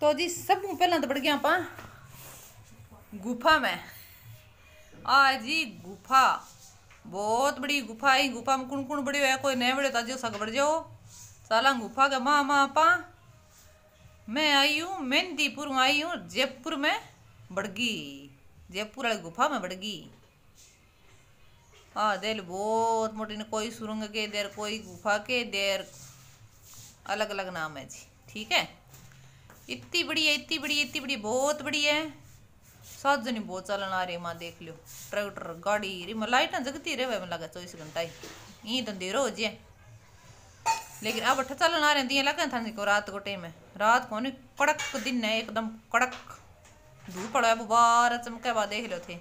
तो जी सब पहला तो बढ़ गया ਗਏ ਆਪਾਂ ਗੁਫਾ ਮੈਂ ਆ ਜੀ बहुत बड़ी गुफा आई गुफा में कुण कुण बड़े है कोई नए बड़े ताजो सग बढ़ जाओ साला गुफा का माँ माँ आप मैं आई हूँ मेहंदीपुर आई हूँ जयपुर में बड़गी जयपुर वाली गुफा में बड़गी हाँ देर बहुत मोटी ने कोई सुरंग के देर कोई गुफा के देर अलग अलग नाम है जी ठीक है इतनी बड़ी है इतनी बड़ी है इतनी बड़ी बहुत बड़ी है सात जनी बहुत चालन आ रही है माँ देख लियो ट्रैक्टर गाड़ी रही मैं लाइटा जगती रहे वह लगा चौबीस घंटा ही यहीं तो अंधेरा हो जाए लेकिन अब अठ चालन आ रहे हैं लगे था को रात को टाइम है रात को नहीं कड़क दिन है एकदम कड़क धूप पड़ा है बारह चमके बा देख लो थे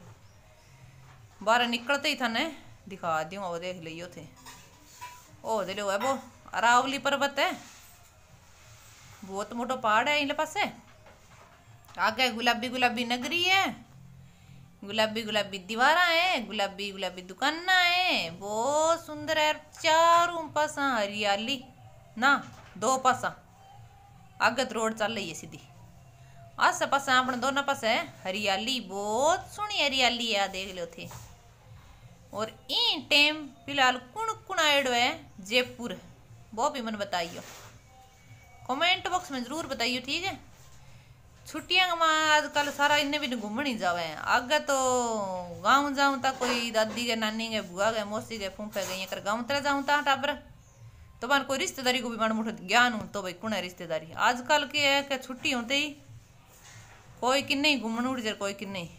बार निकलते ही थाने दिखा दूंगा वो देख लियो थे ओ दे लो है वो अरावली पर्वत है बहुत मोटो पहाड़ है इन पासे आगे गुलाबी गुलाबी नगरी है गुलाबी गुलाबी दीवारा है गुलाबी गुलाबी दुकाना है बहुत सुंदर है चारों पासा हरियाली ना दो पासा आगत रोड चल रही है सीधी आस पास अपने दोनों है हरियाली बहुत सोहनी हरियाली है देख लो थे और इन टेम फिलहाल कुण कुण आयो है जयपुर वो भी मन बताइयो कमेंट बॉक्स में ज़रूर बताइए ठीक है छुट्टियाँ में आजकल सारा इन्हें भी घूमने ही जावे हैं आगे तो गाँव जाऊँ तो कोई दादी के नानी के बुआ के मौसी के फूफे गई कर गाँव तरह जाऊँ तो टाबर तो मान कोई रिश्तेदारी को भी मन मुठ ज्ञान हूँ तो भाई कौन है रिश्तेदारी आजकल के है कि छुट्टी होते ही कोई किन्ने ही घूमन उठ जाए कोई किन्ने ही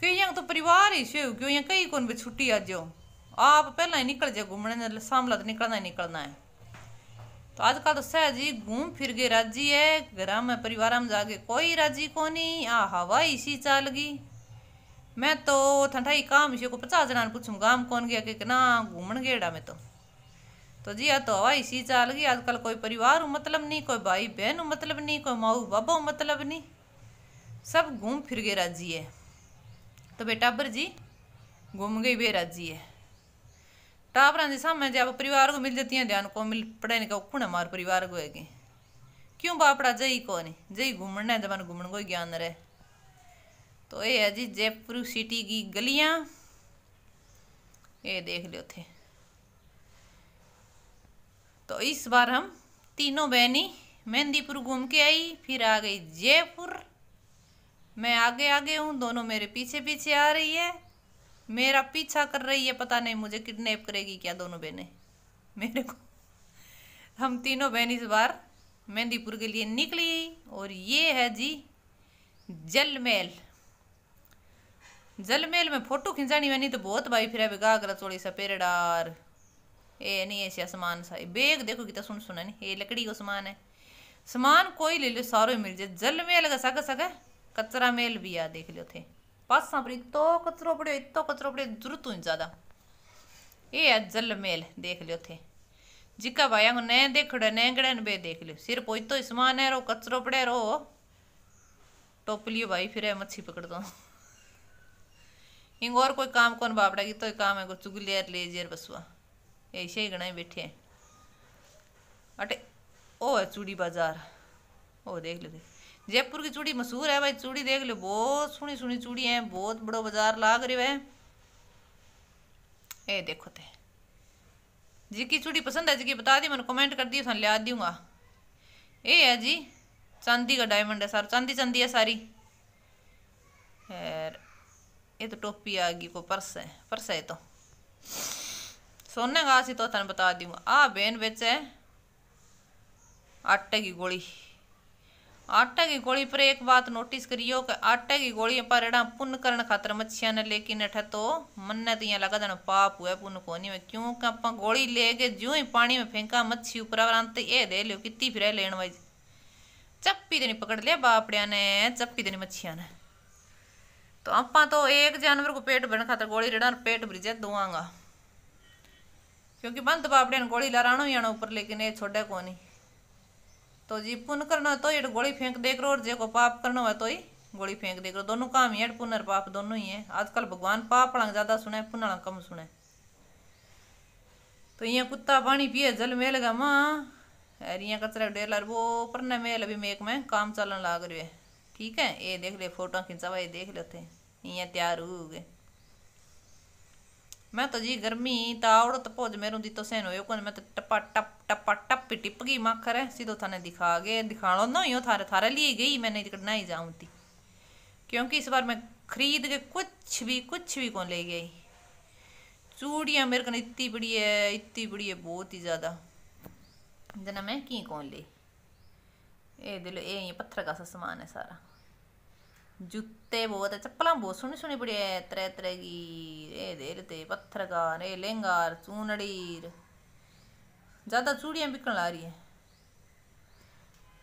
क्यों यहाँ तो परिवार ही से क्यों यहाँ कहीं कौन भी छुट्टी आ जाओ आप पहला ही निकल जाए घूमने सामला तो निकलना ही निकलना है तो आजकल तो सह जी घूम फिर गए राजी है ग्राम में परिवार में जाके कोई राजी को नहीं आ हवा इसी चाल गई मैं तो ठंडाई काम इसी को पचास जना ने पूछूँ गांव कौन गया कि ना घूमन गेड़ा में तो तो जी आ तो हवा इसी चाल गई आजकल कोई परिवार मतलब नहीं कोई भाई बहन मतलब नहीं कोई माऊ बाबा मतलब नहीं सब घूम फिर गए राजी है तो बेटा पर जी घूम गई बेराजी है टापरा के सामने आप परिवार को मिल जाती है ध्यान को मिल पढ़ाई ने कहो है मार परिवार को है क्यों बापड़ा जई को नहीं जई घूमना है जबान घूमने को ज्ञान रहे तो ये है जी जयपुर सिटी की गलियां ये देख लो थे तो इस बार हम तीनों बहनी मेहंदीपुर घूम के आई फिर आ गई जयपुर मैं आगे आगे हूँ दोनों मेरे पीछे पीछे आ रही है मेरा पीछा कर रही है पता नहीं मुझे किडनैप करेगी क्या दोनों बहनें मेरे को हम तीनों बहन इस बार मेहंदीपुर के लिए निकली और ये है जी जलमेल जलमेल में फोटो खिंचानी मैंने तो बहुत भाई फिर बेगा कर चोड़ी सा पेरेडार ए नहीं ऐसा सामान सा बेग देखो कितना सुन सुना नहीं ये लकड़ी का सामान है सामान कोई ले लो सारो ही मिल जाए जलमेल का सक सक कचरा मेल भी आ देख लो थे पासा पर इतो कचरो पड़े इतो कचरो पड़े जरूरत हुई ज़्यादा ये है जलमेल देख लियो थे जिका भाई को नए रहे नए गड़े बे देख लियो सिर्फ पोई तो समान है रो कचरो पड़े रो टोप लियो भाई फिर मच्छी पकड़ दो इंग और कोई काम कौन बापड़ा की तो काम है को चुगलियर लेजियर बसवा ऐसे ही गणाई बैठे हैं अटे ओ है चूड़ी बाजार ओ देख लेते देख जयपुर की चूड़ी मशहूर है भाई चूड़ी देख लो बहुत सोनी सोनी चूड़ी है बहुत बड़ो बाजार लाग रही है ये देखो ते जी की चूड़ी पसंद है जी की बता दी मैंने कमेंट कर दी लिया दूंगा ये है जी चांदी का डायमंड है सर चांदी चांदी है सारी खैर ये तो टोपी आ गई को पर्स है पर्स है तो सोने का तो तेन बता दूंगा आ बेन है आटे की गोली आटे की गोली पर एक बात नोटिस करियो कि आटे की गोली पर एड़ा पुन करण खातर मच्छिया ने लेकिन अठे तो मन्ने तो यहाँ लगा जाना पाप हुआ पुण्य कोनी में क्योंकि आप गोली ले गए ज्यों ही पानी में फेंका मच्छी ऊपर अंत ये दे लियो कितनी फिर लेन वाई चप्पी देनी पकड़ लिया बापड़िया ने चप्पी देनी मच्छिया ने तो आप तो एक जानवर को पेट भरने खातर गोली रेड़ा पेट भरी जाए दुआगा क्योंकि बंद बापड़िया ने गोली लारा ही आना ऊपर लेकिन ये छोड़े को नहीं तो जी पुन करना तो ये गोली फेंक देख रो और जेको पाप करना हो तो ही गोली फेंक देख रो दोनों काम ही है पुनर पाप दोनों ही है आजकल भगवान पाप वाला ज्यादा सुने पुण्य कम सुने तो यहाँ कुत्ता पानी पिए जल मेल गा माँ अरे यहाँ कचरा डेला वो पर न मेल अभी मेक में काम चलन लाग रो है ठीक है ये देख ले फोटो खिंचा भाई देख लेते यहाँ तैयार हो गए मैं तो जी गर्मी तावड़ तपोज मेरू दी तो सहन हो मैं तो टपा टप टपा टप टिप गई माखर है सीधो थाने दिखा गए दिखाणो ना यो थारे थारे लिए गई मैंने ना ही जाऊं थी क्योंकि इस बार मैं खरीद के कुछ भी कुछ भी कौन ले गई चूड़ियाँ मेरे को इतनी बड़ी है इतनी बड़ी है बहुत ही ज़्यादा जना मैं की कौन ले ये दिलो ये पत्थर का सा समान है सारा जूते बहुत है चप्पलें बहुत सोनी सोनी पड़ी है तरह तरह की ए धेरते पत्थर का रे लहंगा चूनड़ी ज़्यादा चूड़ियाँ बिकन ला रही है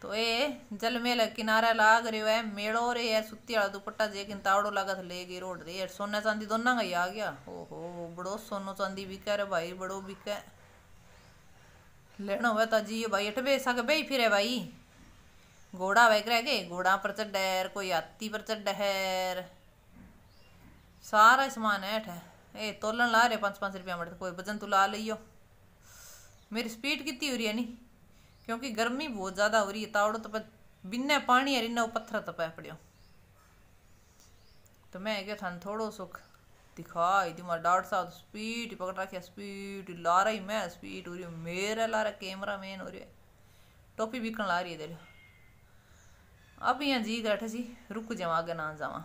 तो ये जलमेल किनारा लाग रो है मेड़ो रे है सुती वाला दुपट्टा जे किन तावड़ो लागत ले गई रोड रे यार सोना चांदी दोनों का ही आ गया ओहो बड़ो सोनो चांदी बिका रे भाई बड़ो बिके लेना हुआ जी भाई अठबे सक बे फिर है भाई घोड़ा वेग रह गए घोड़ा पर है कोई हाथी पर है सारा समान है अठ ए तोलन ला रहे पाँच पाँच रुपया मट कोई वजन तू तो ला लियो मेरी स्पीड कितनी हो रही है नी क्योंकि गर्मी बहुत ज़्यादा हो रही है तावड़ो तो बिना पानी है इन्ना पत्थर तपा तो पड़ो तो मैं क्या थान थोड़ो सुख दिखाई दी मैं डॉक्टर साहब स्पीड तो पकड़ रखी स्पीड ला रही मैं स्पीड हो रही मेरा ला रहा कैमरा मैन हो रहा है टोपी बिकन ला रही है देखो अब यहाँ जी गठ जी रुक जावा अगर ना जावा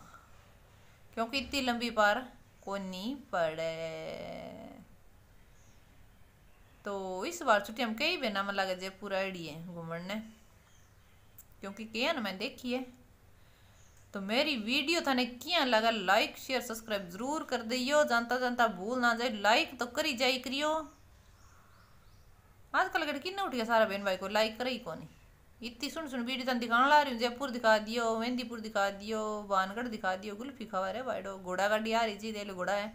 क्योंकि इतनी लंबी पार को नहीं पड़े तो इस बार छुट्टी हम कई बेना में लगे जे पूरा एडी है ने क्योंकि क्या ना मैं देखी है तो मेरी वीडियो थाने क्या लगा लाइक शेयर सब्सक्राइब जरूर कर दियो जानता जानता भूल ना जाए लाइक तो करी जाए करियो आजकल गड़की कि उठ गया सारा बहन भाई को लाइक करे ही कौन इतनी सुन सुन बीड़ी तन दिखाने ला रही हूँ जयपुर दिखा दियो मेहंदीपुर दिखा दियो बानगढ़ दिखा दियो गुल्फी खबर है भाईडो घोड़ा गाड़ी आ रही जी देख घोड़ा है